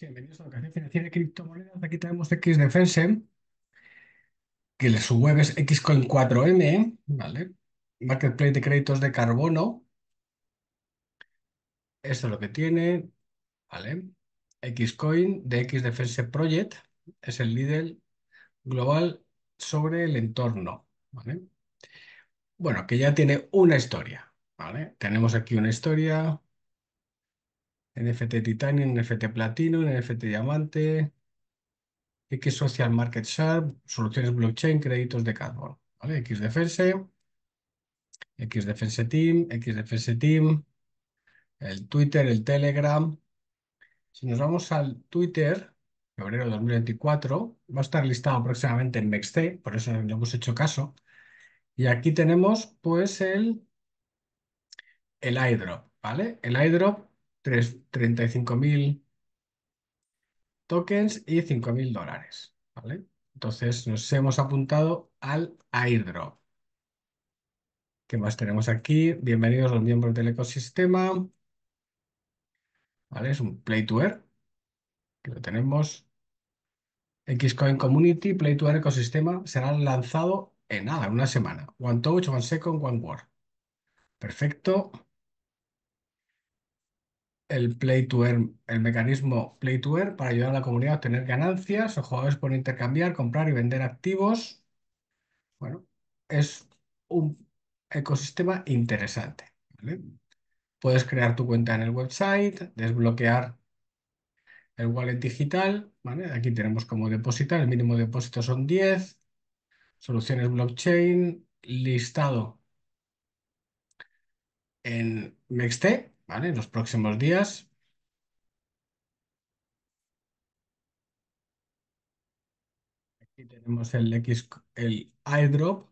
bienvenidos a la Educación Financiera de Criptomonedas. Aquí tenemos X-Defense que le su web es Xcoin4M, ¿vale? Marketplace de créditos de carbono. Esto es lo que tiene, ¿vale? Xcoin de x XDefense Project es el líder global sobre el entorno, ¿vale? Bueno, que ya tiene una historia, ¿vale? Tenemos aquí una historia, NFT Titanium, NFT platino, NFT Diamante, X Social Market Sharp, soluciones blockchain, créditos de Cardboard, ¿vale? X Defense, X Defense Team, X Defense Team, el Twitter, el Telegram. Si nos vamos al Twitter, febrero de 2024, va a estar listado próximamente en Mexc, por eso no hemos hecho caso. Y aquí tenemos pues el, el iDrop, ¿vale? El iDrop 35.000 tokens y 5.000 dólares, ¿vale? Entonces nos hemos apuntado al airdrop. ¿Qué más tenemos aquí? Bienvenidos los miembros del ecosistema. ¿Vale? Es un play to earn. Que lo tenemos. Xcoin Community, play to earn ecosistema será lanzado en nada, en una semana. One touch, one second, one word. Perfecto el play to earn, el mecanismo play to earn para ayudar a la comunidad a obtener ganancias. o jugadores por intercambiar, comprar y vender activos. Bueno, es un ecosistema interesante. Puedes crear tu cuenta en el website, desbloquear el wallet digital. Aquí tenemos como depositar. El mínimo depósito son 10. Soluciones blockchain. Listado en MEXTE. ¿vale? En los próximos días. Aquí tenemos el, X, el airdrop,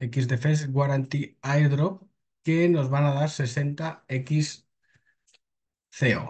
defense Guarantee Airdrop, que nos van a dar 60X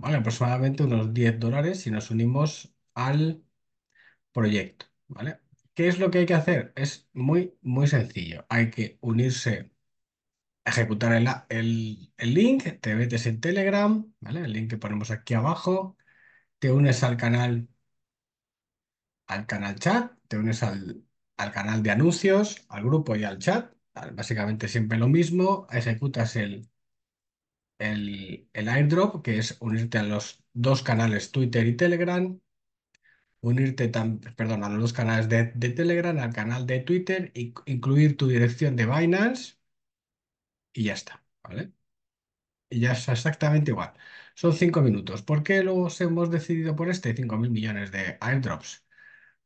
¿vale? Aproximadamente unos 10 dólares si nos unimos al proyecto, ¿vale? ¿Qué es lo que hay que hacer? Es muy, muy sencillo. Hay que unirse ejecutar el, link, te metes en Telegram, ¿vale? El link que ponemos aquí abajo, te unes al canal, al canal chat, te unes al, canal de anuncios, al grupo y al chat, básicamente siempre lo mismo, ejecutas el, el, airdrop, que es unirte a los dos canales Twitter y Telegram, unirte perdón, a los dos canales de, Telegram, al canal de Twitter, e incluir tu dirección de Binance, y ya está, ¿vale? Y ya es exactamente igual. Son cinco minutos. ¿Por qué los hemos decidido por este 5.000 millones de airdrops?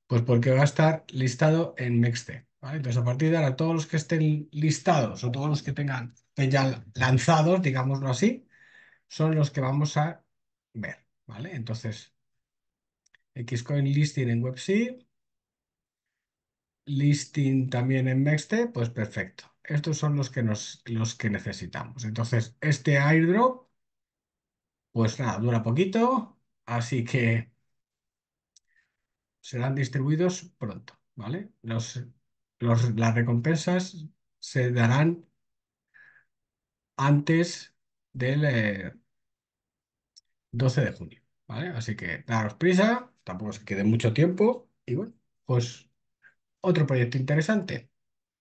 Pues porque va a estar listado en Mexte. ¿vale? Entonces, a partir de ahora, todos los que estén listados o todos los que tengan ya lanzados, digámoslo así, son los que vamos a ver. ¿vale? Entonces, Xcoin listing en WebC, listing también en Mexte, pues perfecto. Estos son los que, los que necesitamos. Entonces, este airdrop, pues nada, dura poquito, así que serán distribuidos pronto, ¿vale? las recompensas se darán antes del 12 eh, de junio, ¿vale? Así que daros prisa, tampoco se quede mucho tiempo y bueno, pues otro proyecto interesante.